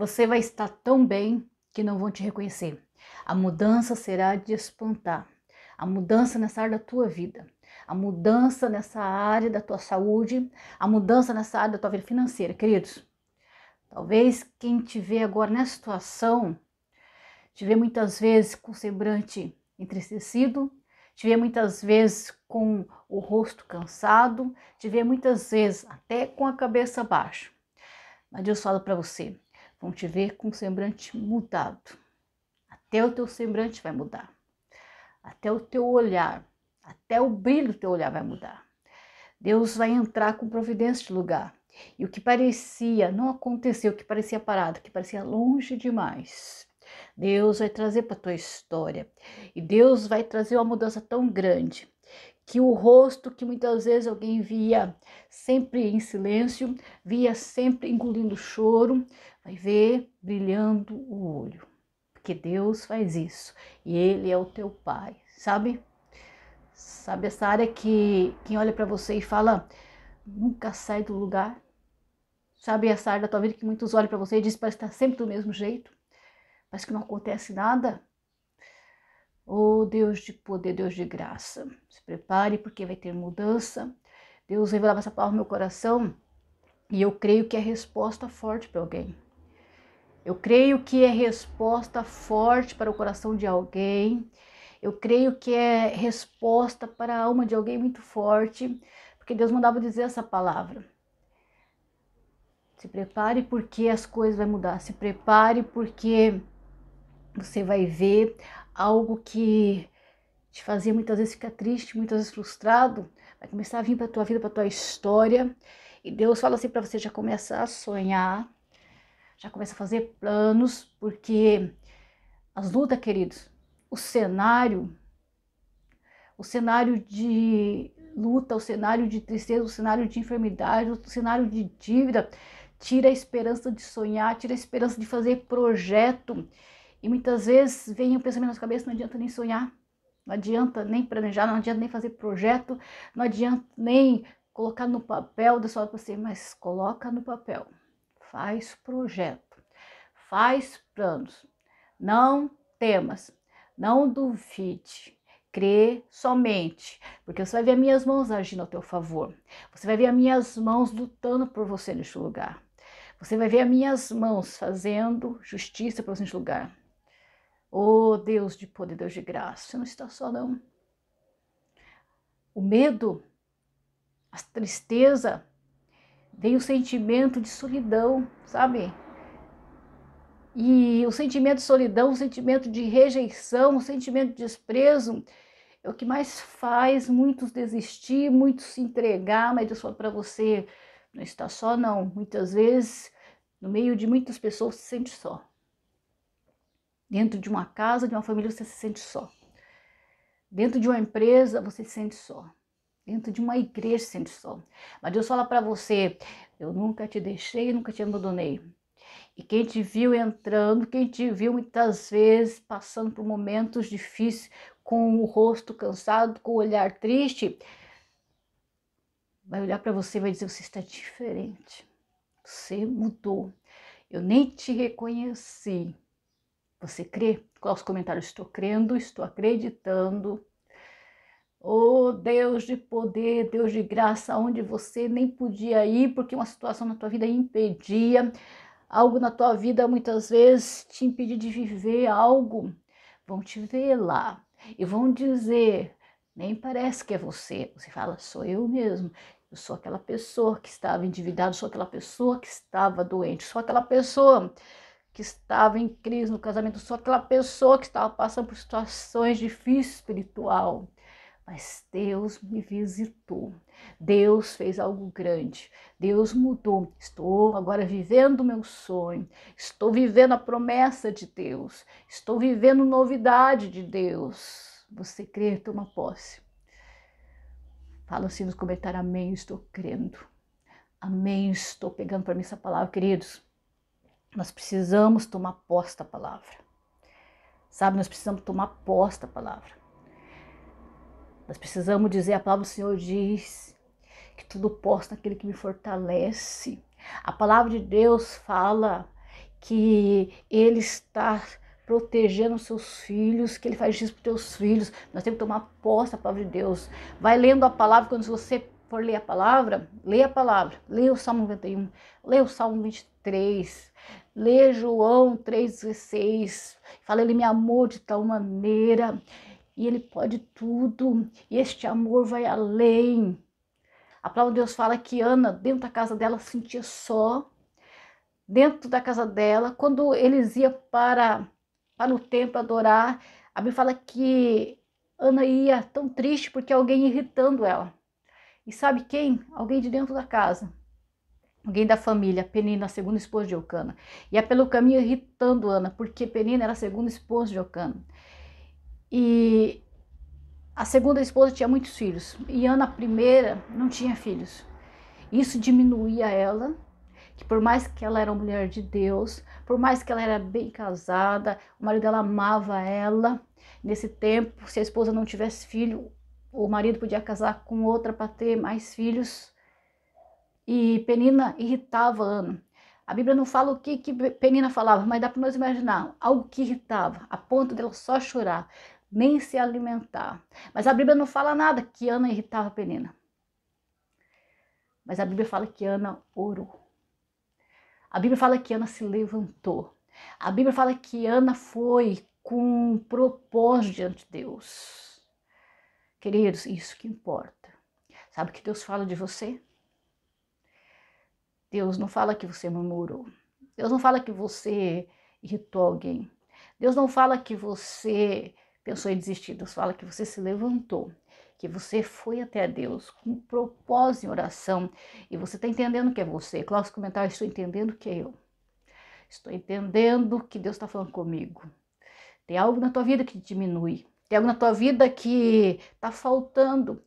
Você vai estar tão bem que não vão te reconhecer. A mudança será de espantar. A mudança nessa área da tua vida, a mudança nessa área da tua saúde, a mudança nessa área da tua vida financeira, queridos. Talvez quem te vê agora nessa situação te vê muitas vezes com o semblante entristecido, te vê muitas vezes com o rosto cansado, te vê muitas vezes até com a cabeça baixa. Mas Deus fala para você, vão te ver com o semblante mudado. Até o teu semblante vai mudar. Até o teu olhar, até o brilho do teu olhar vai mudar. Deus vai entrar com providência de lugar. E o que parecia não aconteceu, o que parecia parado, o que parecia longe demais, Deus vai trazer para tua história. E Deus vai trazer uma mudança tão grande que o rosto que muitas vezes alguém via sempre em silêncio, via sempre engolindo choro, vai ver brilhando o olho, porque Deus faz isso e Ele é o teu Pai, sabe? Sabe essa área que quem olha para você e fala nunca sai do lugar? Sabe essa área da tua vida que muitos olham para você e dizem parece estar tá sempre do mesmo jeito, parece que não acontece nada? Oh Deus de poder, Deus de graça, se prepare porque vai ter mudança. Deus revelava essa palavra no meu coração e eu creio que é resposta forte para alguém. Eu creio que é resposta forte para o coração de alguém. Eu creio que é resposta para a alma de alguém muito forte, porque Deus mandava dizer essa palavra. Se prepare porque as coisas vão mudar. Se prepare porque você vai ver algo que te fazia muitas vezes ficar triste, muitas vezes frustrado, vai começar a vir para tua vida, para tua história. E Deus fala assim para você já começar a sonhar, já começa a fazer planos, porque as lutas, queridos, o cenário, o cenário de luta, o cenário de tristeza, o cenário de enfermidade, o cenário de dívida, tira a esperança de sonhar, tira a esperança de fazer projeto. E muitas vezes vem o pensamento na sua cabeça, não adianta nem sonhar, não adianta nem planejar, não adianta nem fazer projeto, não adianta nem colocar no papel da sua pessoa, mas coloca no papel faz projeto, faz planos. Não temas, não duvide, crê somente, porque você vai ver minhas mãos agindo a teu favor. Você vai ver as minhas mãos lutando por você neste lugar. Você vai ver as minhas mãos fazendo justiça para você neste lugar. Oh Deus de poder, Deus de graça, você não está só não. O medo, a tristeza, vem o sentimento de solidão, sabe? E o sentimento de solidão, o sentimento de rejeição, o sentimento de desprezo é o que mais faz muitos desistir, muitos se entregar, mas eu falo para você, não está só não. Muitas vezes, no meio de muitas pessoas, se sente só. Dentro de uma casa, de uma família, você se sente só. Dentro de uma empresa, você se sente só dentro de uma igreja sem som. Mas Deus fala para você: eu nunca te deixei, nunca te abandonei. E quem te viu entrando, quem te viu muitas vezes passando por momentos difíceis, com o rosto cansado, com o olhar triste, vai olhar para você e vai dizer: você está diferente, você mudou. Eu nem te reconheci. Você crê? Qual os comentários? Estou crendo, estou acreditando. Oh, Deus de poder, Deus de graça, onde você nem podia ir porque uma situação na tua vida impedia, algo na tua vida muitas vezes te impedia de viver algo, vão te ver lá e vão dizer: nem parece que é você. Você fala: sou eu mesmo. Eu sou aquela pessoa que estava endividada, sou aquela pessoa que estava doente, sou aquela pessoa que estava em crise no casamento, sou aquela pessoa que estava passando por situações difíceis espiritual. Mas Deus me visitou. Deus fez algo grande. Deus mudou. Estou agora vivendo o meu sonho. Estou vivendo a promessa de Deus. Estou vivendo novidade de Deus. Você crê, toma posse. Fala assim nos comentários: Amém, estou crendo. Amém, estou pegando para mim essa palavra, queridos. Nós precisamos tomar posse da palavra. Sabe, nós precisamos tomar posse da palavra. Nós precisamos dizer a palavra do Senhor diz que tudo posso naquele que me fortalece. A palavra de Deus fala que ele está protegendo os seus filhos, que ele faz justiça para os seus filhos. Nós temos que tomar posse da palavra de Deus. Vai lendo a palavra quando você for ler a palavra, leia a palavra, leia o Salmo 91, leia o Salmo 23, leia João 3,16, fala ele me amou de tal maneira e Ele pode tudo, e este amor vai além. A palavra de Deus fala que Ana, dentro da casa dela, sentia só, dentro da casa dela, quando eles iam para, para o templo adorar, a Bíblia fala que Ana ia tão triste porque alguém irritando ela. E sabe quem? Alguém de dentro da casa. Alguém da família, Penina, a segunda esposa de Eucana. E é pelo caminho irritando Ana, porque Penina era a segunda esposa de Eucana. E a segunda esposa tinha muitos filhos. E Ana, a primeira, não tinha filhos. Isso diminuía ela, que por mais que ela era uma mulher de Deus, por mais que ela era bem casada, o marido dela amava ela. Nesse tempo, se a esposa não tivesse filho, o marido podia casar com outra para ter mais filhos. E Penina irritava Ana. A Bíblia não fala o que, que Penina falava, mas dá para nós imaginar algo que irritava, a ponto dela só chorar nem se alimentar. Mas a Bíblia não fala nada que Ana irritava a Penina. Mas a Bíblia fala que Ana orou. A Bíblia fala que Ana se levantou. A Bíblia fala que Ana foi com um propósito diante de Deus. Queridos, isso que importa. Sabe o que Deus fala de você? Deus não fala que você murmurou. Deus não fala que você irritou alguém. Deus não fala que você pensou em desistir. Deus fala que você se levantou, que você foi até Deus com propósito em oração e você está entendendo que é você. Cláudio comentar, estou entendendo que é eu. Estou entendendo que Deus está falando comigo. Tem algo na tua vida que diminui. Tem algo na tua vida que está faltando.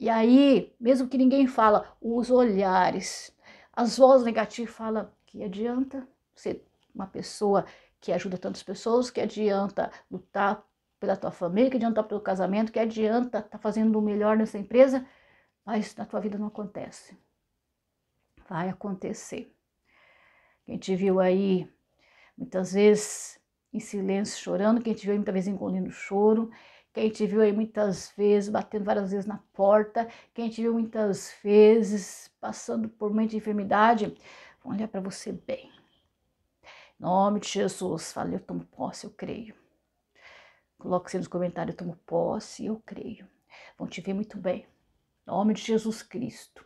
E aí, mesmo que ninguém fala, os olhares, as vozes negativas falam que adianta ser uma pessoa que ajuda tantas pessoas, que adianta lutar pela tua família, que adianta pelo casamento, que adianta tá fazendo o melhor nessa empresa, mas na tua vida não acontece. Vai acontecer. Quem te viu aí muitas vezes em silêncio chorando, quem te viu aí muitas vezes engolindo choro, quem te viu aí muitas vezes batendo várias vezes na porta, quem te viu muitas vezes passando por momento de enfermidade, vão olhar para você bem. Em nome de Jesus, falei, eu tomo posse, eu creio. Coloque-se nos comentários, eu tomo posse, eu creio. Vão te ver muito bem. Em nome de Jesus Cristo.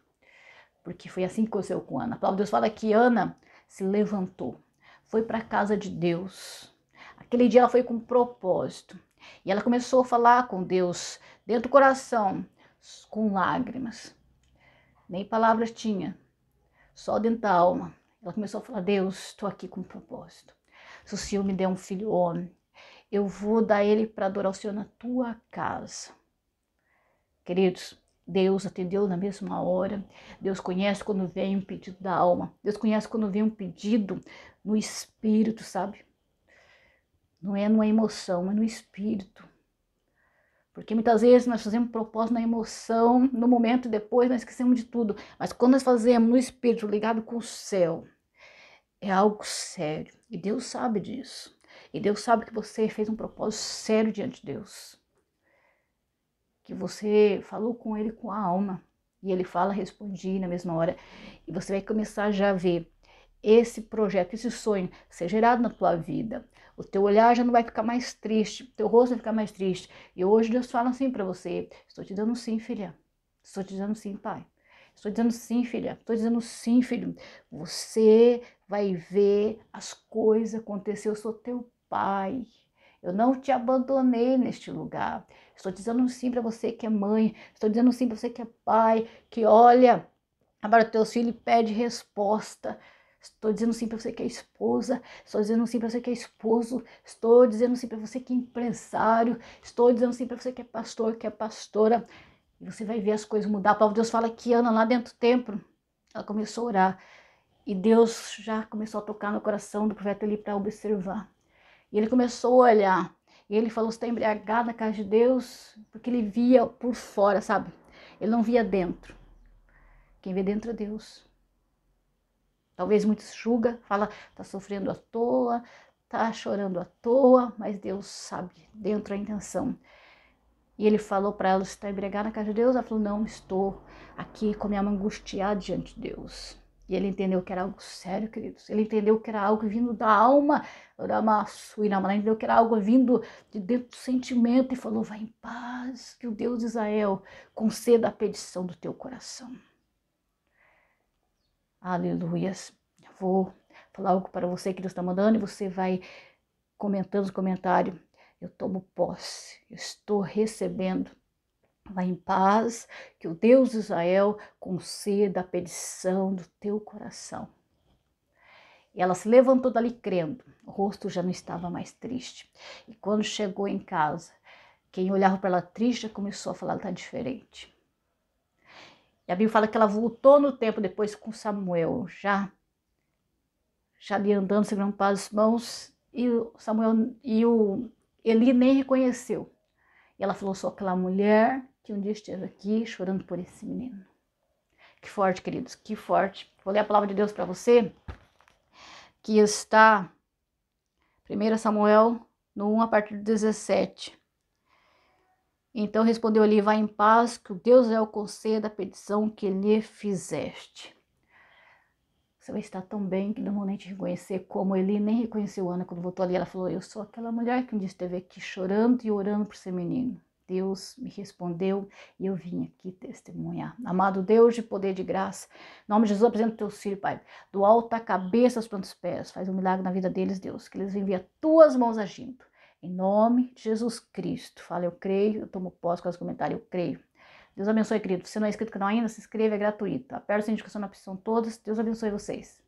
Porque foi assim que aconteceu com Ana. A palavra de Deus fala que Ana se levantou, foi para a casa de Deus. Aquele dia ela foi com um propósito. E ela começou a falar com Deus dentro do coração, com lágrimas. Nem palavras tinha, só dentro da alma. Ela começou a falar: Deus, estou aqui com um propósito. Se o Senhor me der um filho homem, eu vou dar ele para adoração na tua casa. Queridos, Deus atendeu na mesma hora. Deus conhece quando vem um pedido da alma. Deus conhece quando vem um pedido no espírito, sabe? Não é numa emoção, é no espírito. Porque muitas vezes nós fazemos propósito na emoção, no momento e depois nós esquecemos de tudo. Mas quando nós fazemos no espírito ligado com o céu, é algo sério. E Deus sabe disso. E Deus sabe que você fez um propósito sério diante de Deus. Que você falou com Ele com a alma. E Ele fala, respondi na mesma hora. E você vai começar já a ver esse projeto, esse sonho ser gerado na tua vida. O teu olhar já não vai ficar mais triste, o teu rosto vai ficar mais triste. E hoje Deus fala assim para você: estou te dando sim, filha. Estou te dando sim, pai. Estou dizendo sim, filha. Estou dizendo sim, filho. Você vai ver as coisas acontecer. Eu sou teu Pai. Eu não te abandonei neste lugar. Estou dizendo sim para você que é mãe, estou dizendo sim para você que é pai, que olha para teus filhos e pede resposta. Estou dizendo sim para você que é esposa, estou dizendo sim para você que é esposo, estou dizendo sim para você que é empresário, estou dizendo sim para você que é pastor, que é pastora. E você vai ver as coisas mudar. A palavra de Deus fala que Ana, lá dentro do templo, ela começou a orar. E Deus já começou a tocar no coração do profeta ali para observar. E ele começou a olhar. E ele falou: Você está embriagado na casa de Deus? Porque ele via por fora, sabe? Ele não via dentro. Quem vê dentro é Deus. Talvez muitos julga, fala, está sofrendo à toa, está chorando à toa, mas Deus sabe dentro a intenção. E ele falou para ela: Você está embriagada na casa de Deus? Ela falou: Não, estou aqui com a minha mão angustiada diante de Deus. E ele entendeu que era algo sério, queridos. Ele entendeu que era algo vindo da alma, Ele entendeu que era algo vindo de dentro do sentimento e falou: Vai em paz, que o Deus de Israel conceda a petição do teu coração. Aleluias. Vou falar algo para você que Deus está mandando e você vai comentando os comentários. Eu tomo posse, eu estou recebendo Vá em paz, que o Deus de Israel conceda a petição do teu coração. E ela se levantou dali crendo, o rosto já não estava mais triste. E quando chegou em casa, quem olhava para ela triste já começou a falar: está diferente. E a Bíblia fala que ela voltou no tempo depois com Samuel, já, já ali andando, segurando para as mãos, e o Samuel e o Eli nem reconheceu. E ela falou: sou aquela mulher que um dia esteja aqui chorando por esse menino. Que forte, queridos, que forte. Vou ler a palavra de Deus para você, que está 1 Samuel no 1, a partir do 17. Então respondeu ali: Vai em paz, que o Deus é o conceda da petição que lhe fizeste. Você vai estar tão bem que não vou nem te reconhecer, como ele nem reconheceu Ana quando voltou ali. Ela falou: Eu sou aquela mulher que um dia esteve aqui chorando e orando por ser menino. Deus me respondeu e eu vim aqui testemunhar. Amado Deus de poder e de graça, em nome de Jesus, apresento teu filho, Pai, do alto à cabeça aos plantos pés. Faz um milagre na vida deles, Deus, que eles enviem a tuas mãos agindo. Em nome de Jesus Cristo. Fala, eu creio, eu tomo posse com os comentários, eu creio. Deus abençoe, querido. Se você não é inscrito no canal é ainda, se inscreva, é gratuito. Aperta tá? a indicação na opção todas. Deus abençoe vocês.